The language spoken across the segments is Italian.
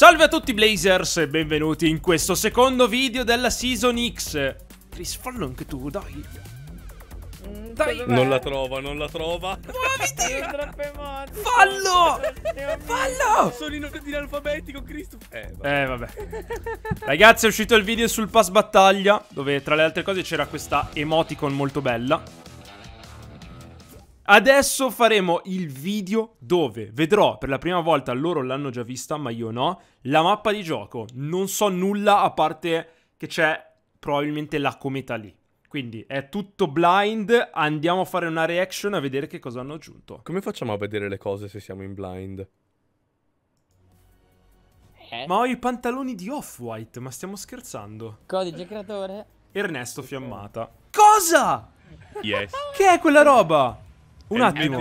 Salve a tutti Blazers e benvenuti in questo secondo video della Season X Chris, fallo anche tu, dai mm, Dai Non la trova, non la trova Muoviti Fallo Fallo Sono in ordine alfabetico, Cristo Eh eh, vabbè. Ragazzi è uscito il video sul pass battaglia Dove tra le altre cose c'era questa emoticon molto bella Adesso faremo il video dove vedrò per la prima volta, loro l'hanno già vista ma io no, la mappa di gioco. Non so nulla a parte che c'è probabilmente la cometa lì. Quindi è tutto blind, andiamo a fare una reaction a vedere che cosa hanno aggiunto. Come facciamo a vedere le cose se siamo in blind? Eh? Ma ho i pantaloni di Off-White, ma stiamo scherzando. Codice creatore. Ernesto Fiammata. Cosa? Yes. Che è quella roba? Un attimo.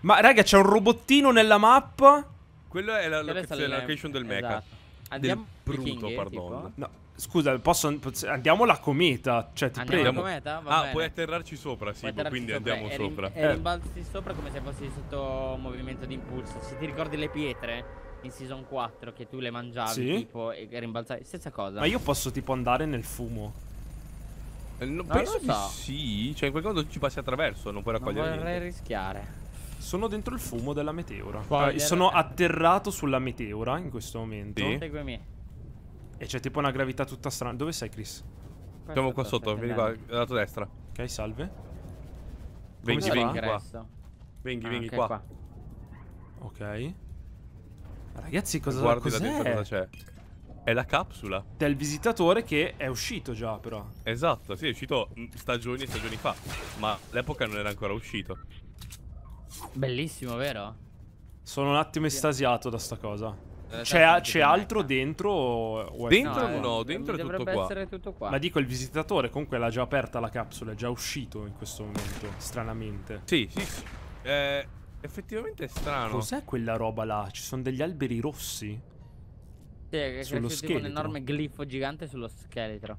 Ma raga, c'è un robottino nella mappa. Quello è la, location, la location del mecha. Esatto. Andiamo del bruto, eh, pardon. No, scusa, posso, andiamo alla cometa. Cioè, ti andiamo prego. cometa? Va ah, bene. puoi atterrarci sopra, sì, quindi sopra. andiamo e eh, sopra. E rimbalzi eh. sopra come se fossi sotto movimento di impulso. Se ti ricordi le pietre in season 4 che tu le mangiavi, sì? tipo, e rimbalzavi, stessa cosa. Ma io posso tipo andare nel fumo. Eh, no, penso so. di sì, cioè in quel caso ci passi attraverso, non puoi raccogliere non vorrei niente. rischiare. Sono dentro il fumo della meteora. Poi, cioè, eh, sono atterrato sulla meteora in questo momento. Sì. Seguimi. E c'è tipo una gravità tutta strana. Dove sei, Chris? Questo Siamo qua sotto, vieni qua, alla tua destra. Ok, salve. Venghi, venghi qua. Venghi, ah, okay, qua. qua. Ok. Ragazzi, cosa, Guardi cos là dentro cosa c'è. È la capsula. Del visitatore che è uscito già, però. Esatto, sì, è uscito stagioni e stagioni fa. Ma l'epoca non era ancora uscito. Bellissimo, vero? Sono un attimo estasiato da sta cosa. Eh, c'è, altro dentro? O dentro no, no eh, dentro è tutto qua. tutto qua. Ma dico, il visitatore comunque l'ha già aperta la capsula, è già uscito in questo momento, stranamente. Sì, sì, sì. Eh, effettivamente è strano. Cos'è quella roba là? Ci sono degli alberi rossi? Sì, è sullo scheletro. un enorme glifo gigante sullo scheletro.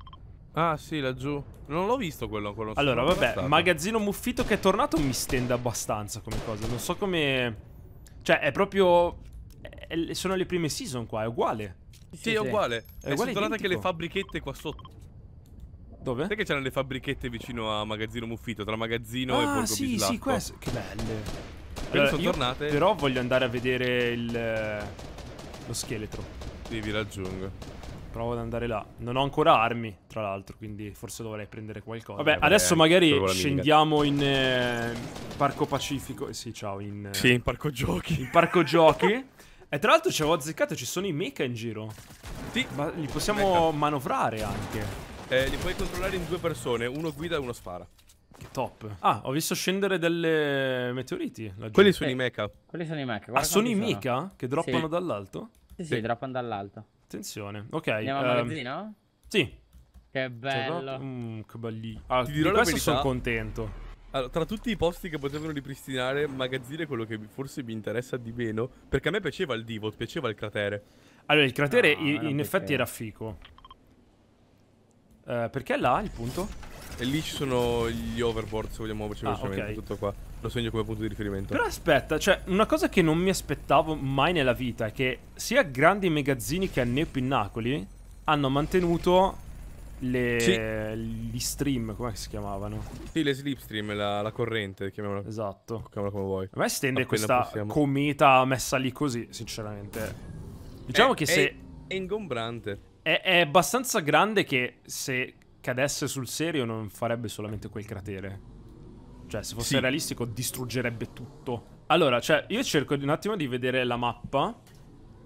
Ah, sì, laggiù. Non l'ho visto quello. quello allora, vabbè, stato. magazzino muffito che è tornato mi stende abbastanza come cosa. Non so come... Cioè, è proprio... È... Sono le prime season qua, è uguale. Sì, sì è uguale. È, è uguale sono anche le fabbrichette qua sotto. Dove? Perché c'erano le fabbrichette vicino a Magazzino Muffito, tra Magazzino ah, e Borgo sì, Bislacco. sì, questo... Che belle. Allora, sono tornate. Però voglio andare a vedere il... Lo scheletro. Sì, vi raggiungo. Provo ad andare là. Non ho ancora armi, tra l'altro, quindi forse dovrei prendere qualcosa. Vabbè, Vabbè adesso magari scendiamo in eh, Parco Pacifico. Eh, sì, ciao, in... Eh, sì, in Parco Giochi. In Parco Giochi. E tra l'altro ci avevo azzeccato, ci sono i mecha in giro. Sì. Ma li possiamo mecha. manovrare anche. Eh, li puoi controllare in due persone, uno guida e uno spara. Che top. Ah, ho visto scendere delle meteoriti. Laggiù. Quelli sono eh, i mecha. Quelli sono i mecha. Guarda ah, sono i mecha sono. che droppano sì. dall'alto? Sì, sì, droppano dall'alto. Attenzione, ok. Andiamo ehm... a magazzino? Sì. Che cioè, bello. Mm, che belli. Ah, Ti dirò di questo sono contento. Allora, tra tutti i posti che potevano ripristinare, magazzino è quello che forse mi interessa di meno. Perché a me piaceva il divot, piaceva il cratere. Allora, il cratere no, in, in effetti era fico. Eh, perché là il punto? E lì ci sono gli overboard se vogliamo muoverci ah, velocemente, okay. tutto qua. Lo segno come punto di riferimento. Però aspetta, cioè, una cosa che non mi aspettavo mai nella vita è che sia grandi magazzini che Anneo Pinnacoli hanno mantenuto le, sì. gli stream, come si chiamavano? Sì, le slipstream, la, la corrente, chiamiamola. Esatto. Chiamiamola come vuoi. A me stende Appena questa possiamo. cometa messa lì così, sinceramente. Diciamo è, eh, che è, se... È ingombrante. È, è abbastanza grande che se cadesse sul serio non farebbe solamente quel cratere. Cioè, se fosse sì. realistico, distruggerebbe tutto. Allora, cioè, io cerco un attimo di vedere la mappa.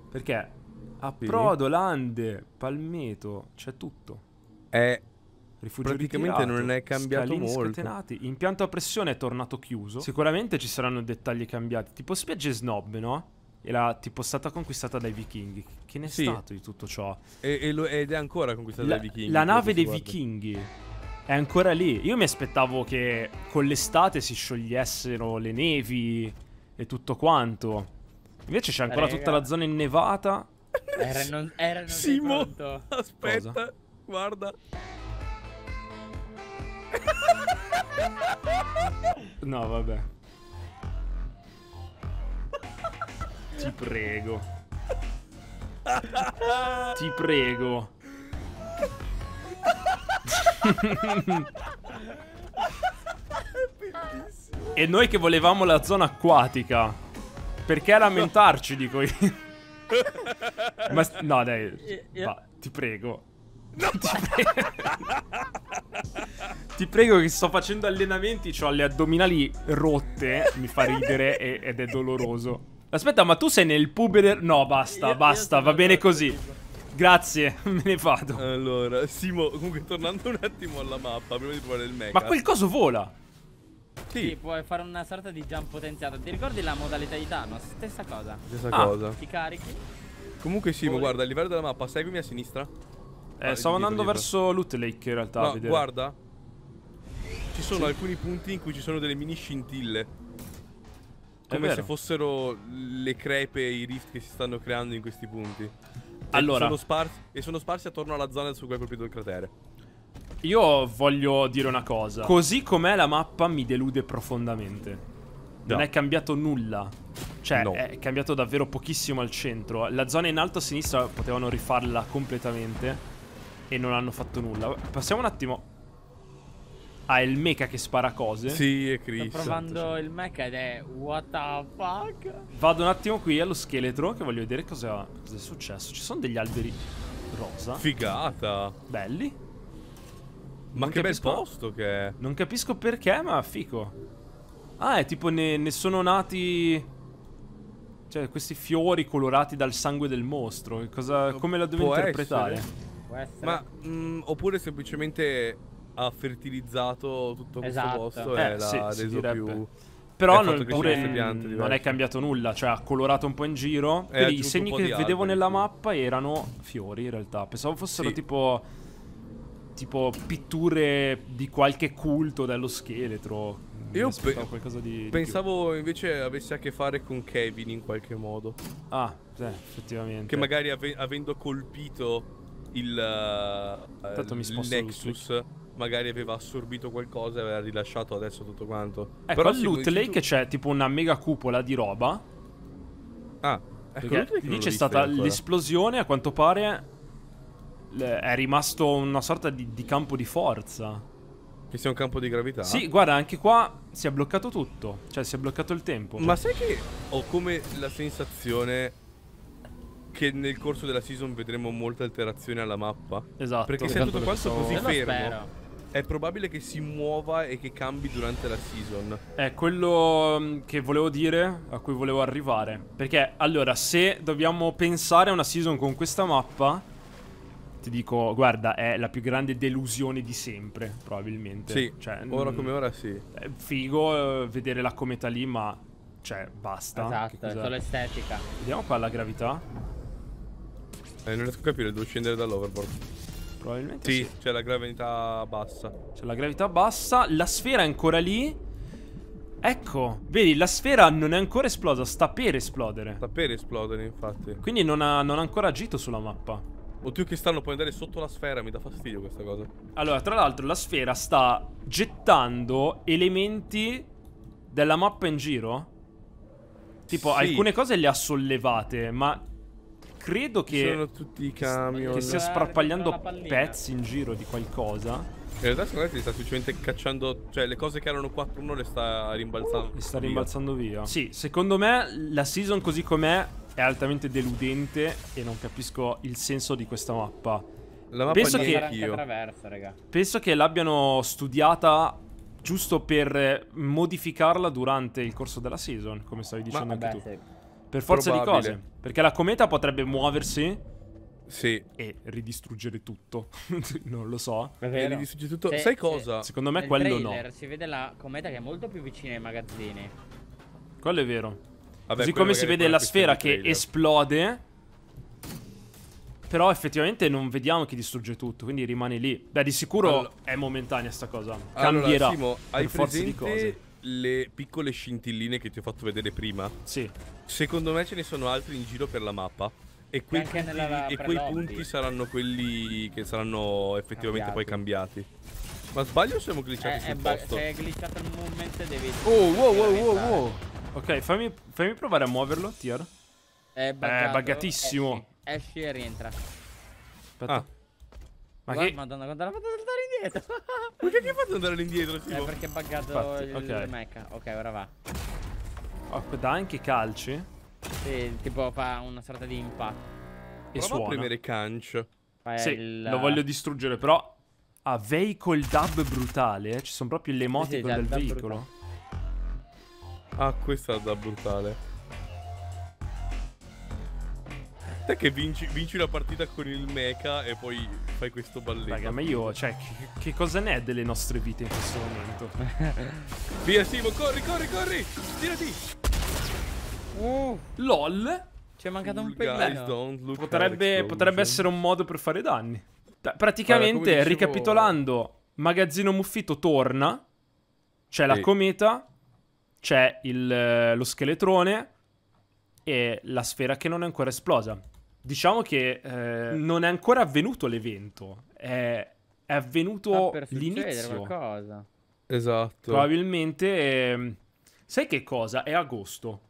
Perché approdo, sì. lande, palmeto, c'è tutto. È... Rifugio Praticamente ritirato, non è cambiato molto. Scatenati. Impianto a pressione è tornato chiuso. Sicuramente ci saranno dettagli cambiati. Tipo spiagge snob, no? era tipo stata conquistata dai vichinghi. Che ne è sì. stato di tutto ciò? E, e lo, ed è ancora conquistata la, dai vichinghi. La nave dei guarda. vichinghi è ancora lì. Io mi aspettavo che con l'estate si sciogliessero le nevi e tutto quanto. Invece c'è ancora Rega. tutta la zona innevata. Erano, erano Simo, aspetta, Cosa? guarda. No, vabbè. Ti prego. Ti prego. e noi che volevamo la zona acquatica. Perché lamentarci, dico io. Ma no, dai. Va, ti prego. No, ti, prego. ti prego che sto facendo allenamenti, ho le addominali rotte, mi fa ridere ed è doloroso. Aspetta, ma tu sei nel pubere... No, basta, basta, va bene così. Grazie, me ne vado. Allora, Simo, comunque tornando un attimo alla mappa, prima di provare il mecha. Ma quel coso vola! Sì. sì, puoi fare una sorta di jump potenziato. Ti ricordi la modalità di Thanos? Stessa cosa. Stessa ah. cosa. Ti carichi. Comunque Simo, Vole. guarda, a livello della mappa, seguimi a sinistra. Eh, stavo andando dietro. verso Loot Lake in realtà. No, guarda. Ci sono sì. alcuni punti in cui ci sono delle mini scintille come se fossero le crepe i rift che si stanno creando in questi punti. Allora. E sono sparsi, e sono sparsi attorno alla zona su cui è colpito il cratere. Io voglio dire una cosa. Così com'è la mappa mi delude profondamente. No. Non è cambiato nulla. Cioè, no. è cambiato davvero pochissimo al centro. La zona in alto a sinistra potevano rifarla completamente. E non hanno fatto nulla. Passiamo un attimo ha ah, il mecha che spara cose. Sì, è Chris. Sto provando sì. il mecha ed è what the fuck. Vado un attimo qui allo scheletro che voglio vedere cosa, cosa è successo. Ci sono degli alberi rosa. Figata. Belli. Ma non che capisco, bel posto che è. Non capisco perché, ma fico. Ah, è tipo ne, ne sono nati... Cioè, questi fiori colorati dal sangue del mostro. Cosa, come la devo interpretare? Essere. Può essere. Ma, mh, mm, oppure semplicemente ha fertilizzato tutto esatto. questo posto eh, e sì, l'ha reso più... Però non, pure, non è cambiato nulla, cioè ha colorato un po' in giro. i segni che vedevo alberi. nella mappa erano fiori in realtà. Pensavo fossero sì. tipo tipo pitture di qualche culto dello scheletro. Io pe di, pensavo di invece avesse a che fare con Kevin in qualche modo. Ah, sì, effettivamente. Che magari ave avendo colpito il, uh, Tanto mi il Nexus, magari aveva assorbito qualcosa e aveva rilasciato adesso tutto quanto. Ecco, Però al Loot Lake c'è tipo una mega cupola di roba. Ah, ecco, lì c'è stata l'esplosione, a quanto pare è rimasto una sorta di, di, campo di forza. Che sia un campo di gravità? Sì, guarda, anche qua si è bloccato tutto, cioè si è bloccato il tempo. Cioè. Ma sai che ho come la sensazione che nel corso della season vedremo molte alterazioni alla mappa? Esatto. Perché se esatto, tutto questo così fermo è probabile che si muova e che cambi durante la season. È quello mm, che volevo dire, a cui volevo arrivare. Perché, allora, se dobbiamo pensare a una season con questa mappa, ti dico, guarda, è la più grande delusione di sempre, probabilmente. Sì, cioè, ora mm, come ora sì. È figo eh, vedere la cometa lì, ma... Cioè, basta. Esatto, è solo estetica. Vediamo qua la gravità. Eh, non riesco a capire, devo scendere dall'overboard. Probabilmente sì. sì. c'è la gravità bassa. C'è la gravità bassa, la sfera è ancora lì. Ecco, vedi, la sfera non è ancora esplosa, sta per esplodere. Sta per esplodere, infatti. Quindi non ha, non ha ancora agito sulla mappa. Oddio che stanno, puoi andare sotto la sfera, mi dà fastidio questa cosa. Allora, tra l'altro, la sfera sta gettando elementi della mappa in giro. Tipo, sì. alcune cose le ha sollevate, ma Credo che... Sono tutti i camion. Che stia sparpagliando pezzi in giro di qualcosa. In realtà secondo me ti sta semplicemente cacciando Cioè le cose che erano 4-1 le sta rimbalzando Le sta rimbalzando via. via Sì, secondo me la season così com'è È altamente deludente E non capisco il senso di questa mappa La mappa penso che, io. Traversa, raga. Penso che l'abbiano studiata Giusto per modificarla durante il corso della season Come stavi dicendo Ma, anche beh, tu sì. Per forza Probabile. di cose. Perché la cometa potrebbe muoversi. Sì. E ridistruggere tutto. non lo so. E ridistruggere tutto. Se, cioè, Sai cioè, cosa? Secondo me quello no. Si vede la cometa che è molto più vicina ai magazzini. Quello è vero. Vabbè, Così come si vede la sfera che esplode. Però effettivamente non vediamo chi distrugge tutto, quindi rimane lì. Beh, di sicuro allora, è momentanea sta cosa. Cambierà allora, Simo, hai per forza di cose le piccole scintilline che ti ho fatto vedere prima. Sì. Secondo me ce ne sono altri in giro per la mappa. E quei, punti, nella, e quei punti, saranno quelli che saranno effettivamente cambiati. poi cambiati. Ma sbaglio o siamo glitchati eh, sul posto? Se è glitchato il movimento devi... Oh, wow, wow, wow, wow. Ok, fammi, fammi, provare a muoverlo, Tier. È, eh, buggato, è buggatissimo. Esci, eh, esci e rientra. Aspetta. Ah. Ma che... Madonna, quando l'ha fatto andare indietro. Ma che ti ha fatto andare indietro, tipo? Eh, perché è buggato Infatti, il okay. mecha. Ok, ora va. Oh, dà anche calci? Sì, tipo fa una sorta di impatto. E Prova suona. a premere cancio. Sì, il... lo voglio distruggere, però... Ha vehicle dub brutale, eh? Ci sono proprio le emoticon sì, sì, del veicolo. Brutale. Ah, questa è la da brutale. Te che vinci, vinci, una partita con il mecha e poi fai questo balletto. Raga, ma io, cioè, che, che cosa ne è delle nostre vite in questo momento? Via Simo, corri, corri, corri! Tirati! Uh, LOL? Ci è mancato un pezzo. Potrebbe, potrebbe essere un modo per fare danni. praticamente, allora, dicevo... ricapitolando, Magazzino Muffito torna, c'è la cometa, c'è eh, lo scheletrone e la sfera che non è ancora esplosa. Diciamo che eh, mm. non è ancora avvenuto l'evento, è, è avvenuto ah, l'inizio. Qualcosa. Esatto. Probabilmente, eh, sai che cosa? È agosto.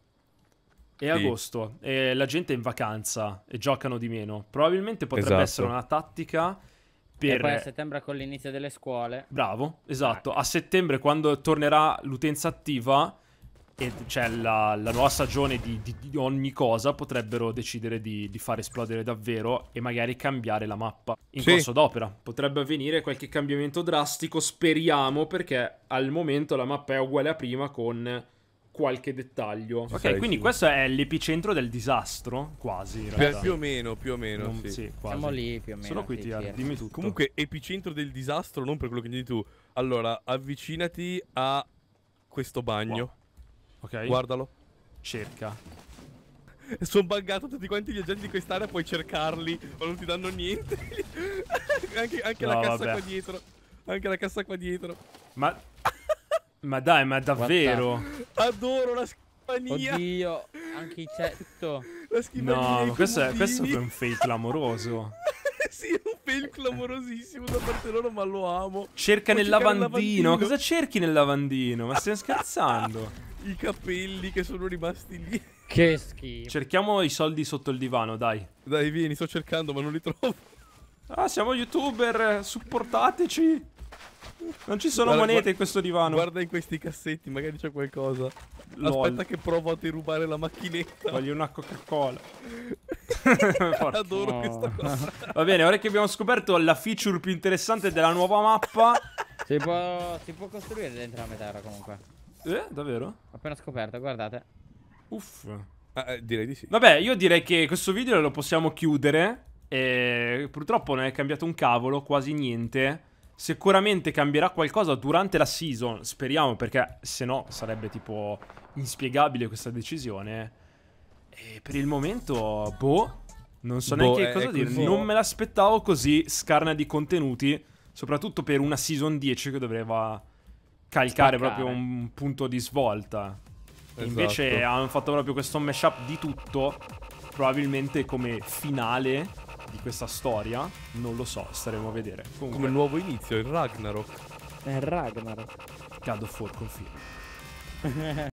È sì. agosto, e la gente è in vacanza e giocano di meno. Probabilmente potrebbe esatto. essere una tattica per... E poi a settembre con l'inizio delle scuole. Bravo, esatto. A settembre quando tornerà l'utenza attiva e cioè la, la nuova stagione di, di, di, ogni cosa potrebbero decidere di, di, far esplodere davvero e magari cambiare la mappa in sì. corso d'opera. Potrebbe avvenire qualche cambiamento drastico, speriamo, perché al momento la mappa è uguale a prima con qualche dettaglio. Ci ok, quindi su. questo è l'epicentro del disastro, quasi. più o meno, più o meno. Non, sì. Sì, Siamo lì più o meno. Sono qui, ti dimmi tutto. Comunque, epicentro del disastro, non per quello che dici tu. Allora, avvicinati a questo bagno. Wow. Ok. Guardalo. Cerca. Sono buggato tutti quanti gli oggetti di quest'area, puoi cercarli, ma non ti danno niente. anche, anche no, la cassa vabbè. qua dietro. Anche la cassa qua dietro. Ma... ma dai, ma davvero? Adoro la schifania. Oddio, anche certo. La schifania. No, questo è, questo è un fake clamoroso. sì, è un fail clamorosissimo da parte loro, ma lo amo. Cerca Puoi nel lavandino. Cosa cerchi nel lavandino? Ma stiamo scherzando? i capelli che sono rimasti lì. Che schifo. Cerchiamo i soldi sotto il divano, dai. Dai, vieni, sto cercando, ma non li trovo. Ah, siamo youtuber, supportateci. Non ci sono guarda, monete guarda, in questo divano. Guarda in questi cassetti, magari c'è qualcosa. Lol. Aspetta che provo a derubare la macchinetta. Voglio una Coca-Cola. Adoro questa cosa. Va bene, ora che abbiamo scoperto la feature più interessante della nuova mappa... Si può, si può costruire dentro la terra comunque. Eh, davvero? Appena scoperto, guardate. Uff. Ah, eh, direi di sì. Vabbè, io direi che questo video lo possiamo chiudere. E purtroppo non è cambiato un cavolo, quasi niente. Sicuramente cambierà qualcosa durante la season, speriamo, perché se no sarebbe tipo inspiegabile questa decisione. E per il momento, boh, non so boh, neanche cosa dire. Non me l'aspettavo così scarna di contenuti, soprattutto per una season 10 che dovrebbe calcare Spaccare. proprio un punto di svolta. Esatto. Invece hanno fatto proprio questo mashup di tutto, probabilmente come finale di questa storia, non lo so, staremo a vedere. Comunque, come nuovo inizio, il Ragnarok. È eh, Ragnarok. God of War, confermo.